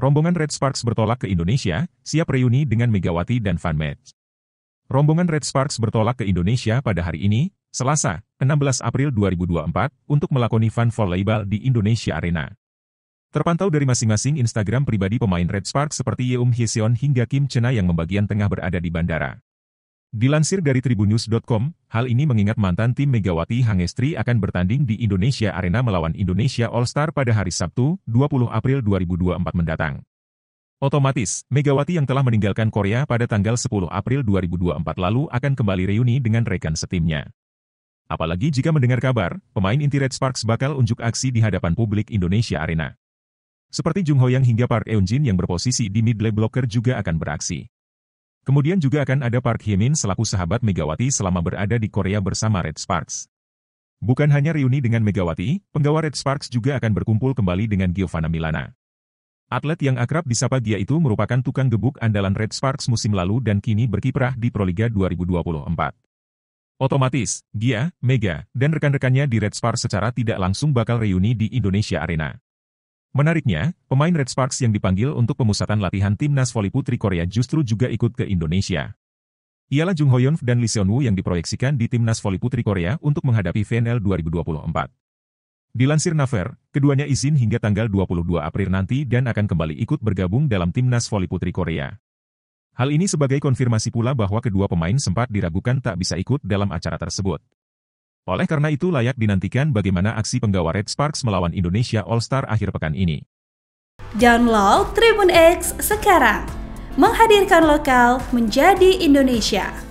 Rombongan Red Sparks bertolak ke Indonesia, siap reuni dengan Megawati dan Van Met. Rombongan Red Sparks bertolak ke Indonesia pada hari ini, Selasa, 16 April 2024, untuk melakoni fan volleyball di Indonesia Arena. Terpantau dari masing-masing Instagram pribadi pemain Red Sparks seperti Yeum Hyeseon hingga Kim Chena yang membagian tengah berada di bandara. Dilansir dari tribunews.com, hal ini mengingat mantan tim Megawati Hangestri akan bertanding di Indonesia Arena melawan Indonesia All Star pada hari Sabtu, 20 April 2024 mendatang. Otomatis, Megawati yang telah meninggalkan Korea pada tanggal 10 April 2024 lalu akan kembali reuni dengan rekan setimnya. Apalagi jika mendengar kabar, pemain inti Red Sparks bakal unjuk aksi di hadapan publik Indonesia Arena. Seperti Jung Ho Yang hingga Park Eun Jin yang berposisi di mid blocker juga akan beraksi. Kemudian juga akan ada Park Hyemin selaku sahabat Megawati selama berada di Korea bersama Red Sparks. Bukan hanya reuni dengan Megawati, penggawa Red Sparks juga akan berkumpul kembali dengan Giovanna Milana. Atlet yang akrab disapa Gia itu merupakan tukang gebuk andalan Red Sparks musim lalu dan kini berkiprah di Proliga 2024. Otomatis, Gia, Mega, dan rekan-rekannya di Red Sparks secara tidak langsung bakal reuni di Indonesia Arena. Menariknya, pemain Red Sparks yang dipanggil untuk pemusatan latihan timnas voli putri Korea justru juga ikut ke Indonesia. Ialah Jung Hoyon dan Lee Seon Woo yang diproyeksikan di timnas voli putri Korea untuk menghadapi VNL 2024. Dilansir Naver, keduanya izin hingga tanggal 22 April nanti dan akan kembali ikut bergabung dalam timnas voli putri Korea. Hal ini sebagai konfirmasi pula bahwa kedua pemain sempat diragukan tak bisa ikut dalam acara tersebut. Oleh karena itu layak dinantikan bagaimana aksi penggawa Red Sparks melawan Indonesia All Star akhir pekan ini. Download Tribun X sekarang. Menghadirkan lokal menjadi Indonesia.